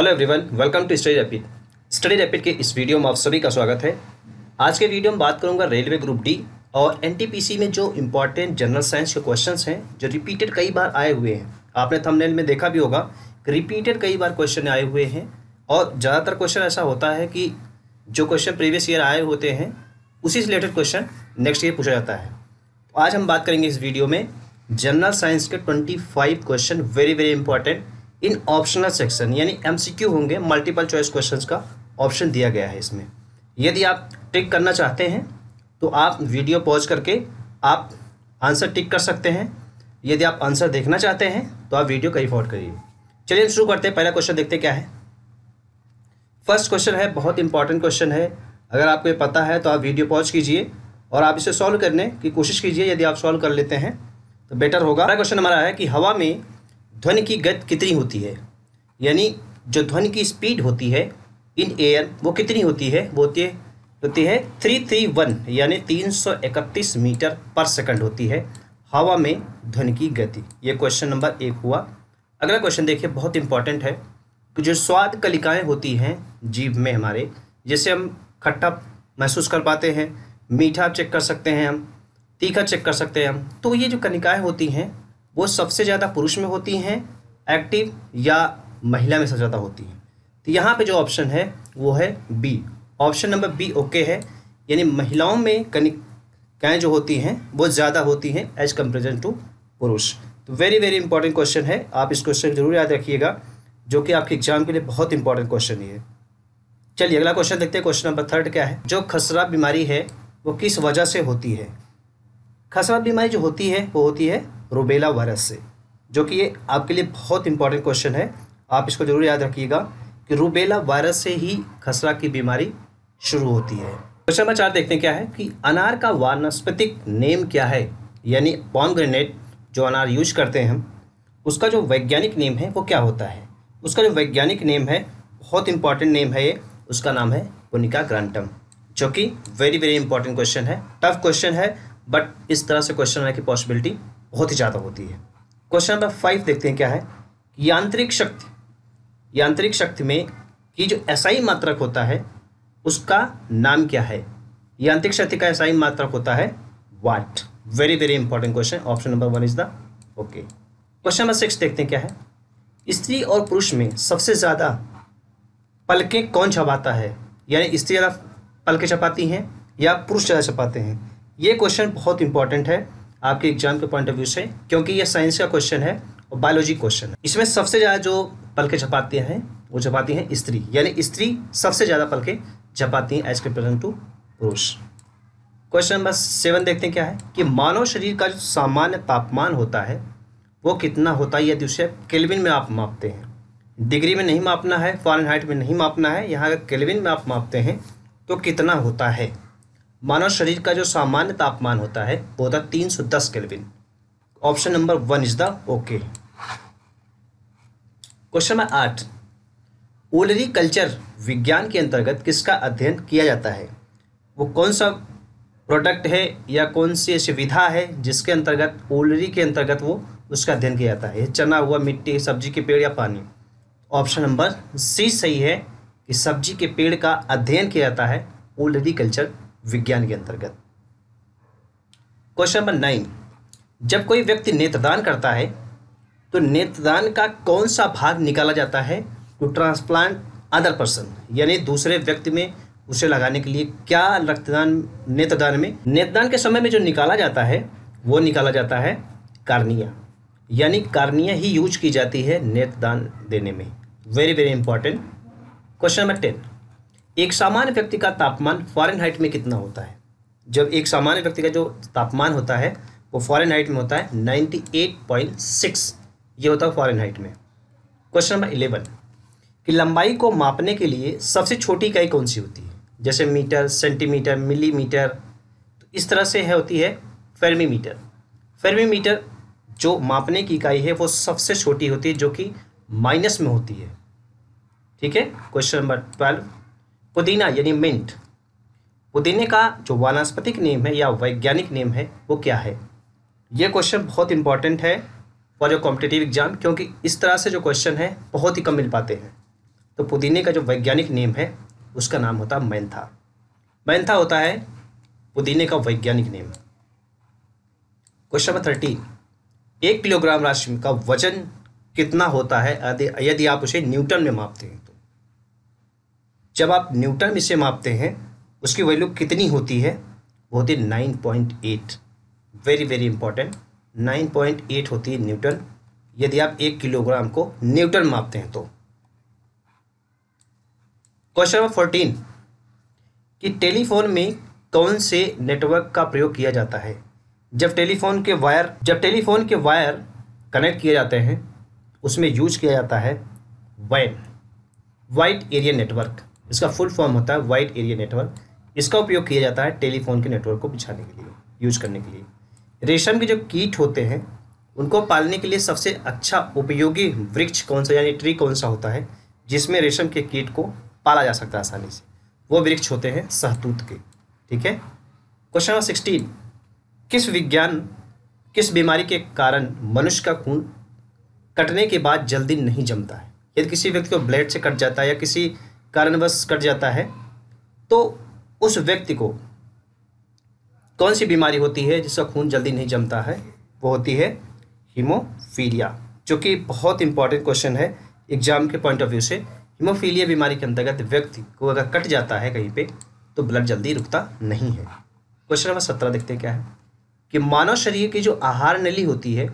hello everyone welcome to study rapid study rapid के इस video में आप सभी का स्वागत है आज के वीडियो में बात करूंगा रेलवे ग्रुप डी और एनटीपीसी में जो इम्पोर्टेंट जनरल साइंस के क्वेश्चन हैं जो रिपीटेड कई बार आए हुए हैं आपने थंबनेल में देखा भी होगा रिपीटेड कई बार क्वेश्चन आए हुए हैं और ज़्यादातर क्वेश्चन ऐसा होता है कि जो क्वेश्चन प्रीवियस ईयर आए होते हैं उसी से रिलेटेड क्वेश्चन नेक्स्ट ईयर पूछा जाता है आज हम बात करेंगे इस वीडियो में जनरल साइंस के twenty five question very very important in optional section यानी एमसीक्यू होंगे मल्टीपल चॉइस क्वेश्चंस का ऑप्शन दिया गया है इसमें यदि आप टिक करना चाहते हैं तो आप वीडियो पॉज करके आप आंसर टिक कर सकते हैं यदि आप आंसर देखना चाहते हैं तो आप वीडियो कहीं फॉर्ड करिए चलिए शुरू करते हैं पहला क्वेश्चन देखते क्या है फर्स्ट क्वेश्चन है बहुत इंपॉर्टेंट क्वेश्चन है अगर आपको ये पता है तो आप वीडियो पॉज कीजिए और आप इसे सॉल्व करने की कोशिश कीजिए यदि आप सॉल्व कर लेते हैं तो बेटर होगा क्वेश्चन हमारा है कि हवा में ध्वनि की गति कितनी होती है यानी जो ध्वनि की स्पीड होती है इन एयर वो कितनी होती है वो होती है होती है थ्री थ्री वन यानी तीन सौ इकतीस मीटर पर सेकंड होती है हवा में ध्वनि की गति ये क्वेश्चन नंबर एक हुआ अगला क्वेश्चन देखिए बहुत इंपॉर्टेंट है कि जो स्वाद कलिकाएँ होती हैं जीभ में हमारे जैसे हम खट्टा महसूस कर पाते हैं मीठा चेक कर सकते हैं हम तीखा चेक कर सकते हैं हम तो ये जो कनिकाएँ होती हैं वो सबसे ज़्यादा पुरुष में होती हैं एक्टिव या महिला में सबसे ज़्यादा होती हैं तो यहाँ पे जो ऑप्शन है वो है B option number B okay है यानी महिलाओं में कनिकाएँ जो होती हैं वो ज़्यादा होती हैं एज कंपेरिजन टू पुरुष तो वेरी वेरी इंपॉर्टेंट क्वेश्चन है आप इस क्वेश्चन जरूर याद रखिएगा जो कि आपके एग्जाम के लिए बहुत इंपॉर्टेंट क्वेश्चन है चलिए अगला क्वेश्चन देखते हैं क्वेश्चन नंबर थर्ड क्या है जो खसरा बीमारी है वो किस वजह से होती है खसरा बीमारी जो होती है वो होती है रुबेला वायरस से जो कि ये आपके लिए बहुत इंपॉर्टेंट क्वेश्चन है आप इसको ज़रूर याद रखिएगा कि रूबेला वायरस से ही खसरा की बीमारी शुरू होती है क्वेश्चन नंबर चार देखते हैं क्या है कि अनार का वानस्पतिक नेम क्या है यानी पॉम ग्रेनेट जो अनार यूज करते हैं हम उसका जो वैज्ञानिक नेम है वो क्या होता है उसका जो वैज्ञानिक नेम है बहुत इंपॉर्टेंट नेम है ये उसका नाम है पुनिका ग्रांटम जो कि वेरी वेरी इंपॉर्टेंट क्वेश्चन है टफ क्वेश्चन है बट इस तरह से क्वेश्चन आने की पॉसिबिलिटी बहुत ही ज़्यादा होती है क्वेश्चन नंबर फाइव देखते हैं क्या है यांत्रिक शक्ति यांत्रिक शक्ति में की जो एसआई मात्रक होता है उसका नाम क्या है यांत्रिक शक्ति का एसआई मात्रक होता है watt very very important question option number one is the okay question number six देखते हैं क्या है स्त्री और पुरुष में सबसे ज़्यादा पलकें कौन छपाता है यानी स्त्री ज़्यादा पलकें छपाती हैं या पुरुष ज़्यादा छपाते हैं ये क्वेश्चन बहुत इंपॉर्टेंट है आपके एग्जाम के पॉइंट ऑफ व्यू से क्योंकि ये साइंस का क्वेश्चन है और बायोलॉजी क्वेश्चन है इसमें सबसे ज़्यादा जो पलके झपाती हैं वो झपाती हैं स्त्री यानी स्त्री सबसे ज़्यादा पलखे झपाती हैं एज कम्पेयर टू पुरुष क्वेश्चन नंबर सेवन देखते हैं क्या है कि मानव शरीर का जो सामान्य तापमान होता है वो कितना होता है यदि उसे केल्विन में आप मापते हैं डिग्री में नहीं मापना है फॉरन हाइट में नहीं मापना है यहाँ अगर केल्विन में आप मापते हैं तो कितना होता है मानव शरीर का जो सामान्य तापमान होता है वो होता है तीन सौ दस kelvin option number one is the okay question number आठ ओलरी कल्चर विज्ञान के अंतर्गत किसका अध्ययन किया जाता है वो कौन सा प्रोडक्ट है या कौन सी ऐसी विधा है जिसके अंतर्गत ओलरी के अंतर्गत वो उसका अध्ययन किया जाता है चना हुआ मिट्टी सब्जी के पेड़ या पानी ऑप्शन नंबर सी सही है कि सब्जी के पेड़ का अध्ययन किया जाता है ओलरी कल्चर विज्ञान के अंतर्गत क्वेश्चन नंबर नाइन जब कोई व्यक्ति नेत्रदान करता है तो नेत्रदान का कौन सा भाग निकाला जाता है टू ट्रांसप्लांट अदर पर्सन यानी दूसरे व्यक्ति में उसे लगाने के लिए क्या रक्तदान नेत्रदान में नेत्रदान के समय में जो निकाला जाता है वो निकाला जाता है कार्निया यानी कार्निया ही यूज की जाती है नेत्रदान देने में very very important question number ten एक सामान्य व्यक्ति का तापमान हाइट में कितना होता है जब एक सामान्य व्यक्ति का जो तापमान होता है वो हाइट में होता है 98.6 ये होता है हाइट में क्वेश्चन नंबर इलेवन कि लंबाई को मापने के लिए सबसे छोटी इकाई कौन सी होती है जैसे मीटर सेंटीमीटर मिलीमीटर तो इस तरह से है होती है फेर्मीमीटर फेर्मीमीटर जो मापने की इकाई है वो सबसे छोटी होती है जो कि माइनस में होती है ठीक है क्वेश्चन नंबर ट्वेल्व पुदीना यानी मिंट पुदीने का जो वानस्पतिक नेम है या वैज्ञानिक नेम है वो क्या है ये क्वेश्चन बहुत इंपॉर्टेंट है फॉर योर कॉम्पिटेटिव एग्जाम क्योंकि इस तरह से जो क्वेश्चन है बहुत ही कम मिल पाते हैं तो पुदीने का जो वैज्ञानिक नेम है उसका नाम होता है मैंथा मैंथा होता है पुदीने का वैज्ञानिक नेम क्वेश्चन नंबर थर्टीन एक किलोग्राम राशि का वजन कितना होता है यदि आप उसे न्यूटन में मापते हैं तो जब आप न्यूटन में से मापते हैं उसकी वैल्यू कितनी होती है वो होती है nine point eight very very important nine point eight होती है न्यूटन यदि आप एक किलोग्राम को न्यूटन मापते हैं तो क्वेश्चन नंबर फोर्टीन कि टेलीफोन में कौन से नेटवर्क का प्रयोग किया जाता है जब टेलीफोन के वायर जब टेलीफोन के वायर कनेक्ट किए जाते हैं उसमें यूज किया जाता है वैन वाइट एरिया नेटवर्क इसका फुल फॉर्म होता है वाइड एरिया नेटवर्क इसका उपयोग किया जाता है टेलीफोन के नेटवर्क को बिछाने के लिए यूज करने के लिए रेशम के जो कीट होते हैं उनको पालने के लिए सबसे अच्छा उपयोगी वृक्ष कौन सा यानी ट्री कौन सा होता है जिसमें रेशम के कीट को पाला जा सकता है आसानी से वो वृक्ष होते हैं सहतूत के ठीक है क्वेश्चन नंबर सिक्सटीन किस विज्ञान किस बीमारी के कारण मनुष्य का खून कटने के बाद जल्दी नहीं जमता है यदि किसी व्यक्ति को ब्लेड से कट जाता है या किसी कारणवश कट जाता है तो उस व्यक्ति को कौन सी बीमारी होती है जिसका खून जल्दी नहीं जमता है वो होती है हीमोफीलिया जो कि बहुत इंपॉर्टेंट क्वेश्चन है एग्जाम के पॉइंट ऑफ व्यू से हीमोफीलिया बीमारी के अंतर्गत व्यक्ति को अगर कट जाता है कहीं पे तो ब्लड जल्दी रुकता नहीं है क्वेश्चन नंबर सत्रह देखते हैं क्या है कि मानव शरीर की जो आहार नली होती है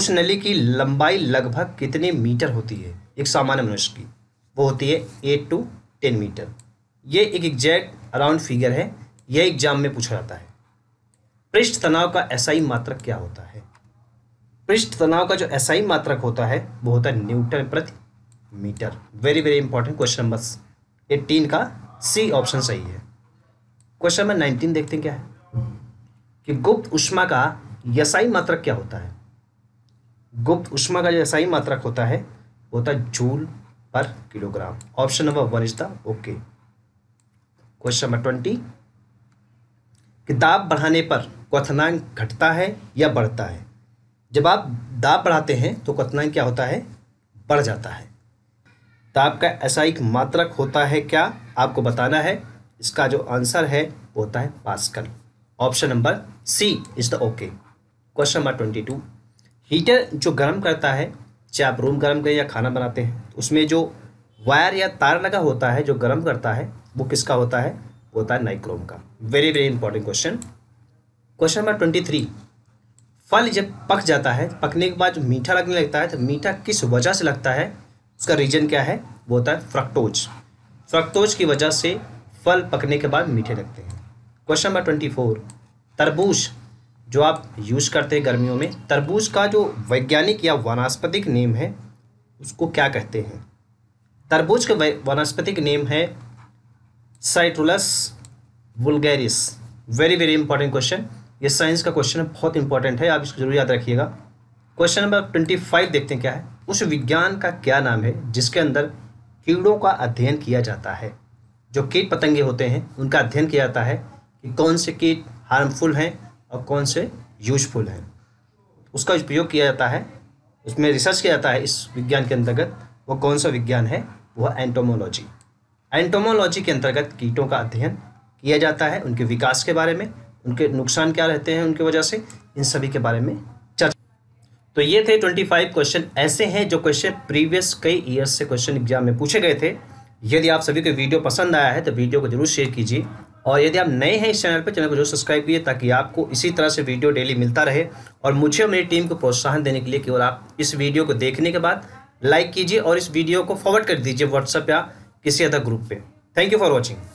उस नली की लंबाई लगभग कितने मीटर होती है एक सामान्य मनुष्य की वो होती है एट टू टेन मीटर ये एक एग्जैक्ट अराउंड फिगर है यह एग्जाम में पूछा जाता है पृष्ठ तनाव का ही मात्रक क्या होता है पृष्ठ तनाव का जो ही मात्रक होता है वो होता है न्यूटन प्रति metre very very important question number eighteen का सी ऑप्शन सही है क्वेश्चन नंबर नाइनटीन देखते हैं क्या है कि गुप्त उष्मा का यसाई मात्रक क्या होता है गुप्त उष्मा का जो यसाई मात्रक होता है होता है जूल पर kilogram option number one is the okay question number twenty किताब बढ़ाने पर क्वथनांक घटता है या बढ़ता है जब आप दाब बढ़ाते हैं तो क्वथनांक क्या होता है बढ़ जाता है दाब का ऐसा एक मात्रक होता है क्या आपको बताना है इसका जो आंसर है वो होता है pascal option number C is the okay question number twenty two heater जो गर्म करता है चाहे आप रूम गर्म करें या खाना बनाते हैं उसमें जो वायर या तार लगा होता है जो गर्म करता है वो किसका होता है वो होता है नाइक्रोम का very very important question question number twenty three फल जब पक जाता है पकने के बाद जो मीठा लगने लगता है तो मीठा किस वजह से लगता है उसका रीजन क्या है वो होता है फ्रक्टोज फ्रक्टोज की वजह से फल पकने के बाद मीठे लगते हैं क्वेश्चन नंबर ट्वेंटी फोर तरबूज जो आप यूज़ करते हैं गर्मियों में तरबूज का जो वैज्ञानिक या वानस्पतिक नेम है उसको क्या कहते हैं तरबूज का वानस्पतिक नेम है citrullus vulgaris very very important question ये साइंस का क्वेश्चन है बहुत इंपॉर्टेंट है आप इसको जरूर याद रखिएगा क्वेश्चन नंबर ट्वेंटी फाइव देखते हैं क्या है उस विज्ञान का क्या नाम है जिसके अंदर कीड़ों का अध्ययन किया जाता है जो कीट पतंगे होते हैं उनका अध्ययन किया जाता है कि कौन से कीट हार्मफुल हैं और कौन से यूजफुल हैं उसका उपयोग किया जाता है उसमें रिसर्च किया जाता है इस विज्ञान के अंतर्गत वो कौन सा विज्ञान है वह एंटोमोलॉजी एंटोमोलॉजी के अंतर्गत कीटों का अध्ययन किया जाता है उनके विकास के बारे में उनके नुकसान क्या रहते हैं उनकी वजह से इन सभी के बारे में चर्चा तो ये थे ट्वेंटी फाइव क्वेश्चन ऐसे हैं जो क्वेश्चन प्रीवियस कई ईयर्स से क्वेश्चन एग्जाम में पूछे गए थे यदि आप सभी को वीडियो पसंद आया है तो वीडियो को जरूर शेयर कीजिए और यदि आप नए हैं इस चैनल पर चैनल को जरूर सब्सक्राइब कीजिए ताकि आपको इसी तरह से वीडियो डेली मिलता रहे और मुझे और मेरी टीम को प्रोत्साहन देने के लिए केवल आप इस वीडियो को देखने के बाद लाइक कीजिए और इस वीडियो को फॉरवर्ड कर दीजिए व्हाट्सएप या किसी अदर ग्रुप पर थैंक यू फॉर वॉचिंग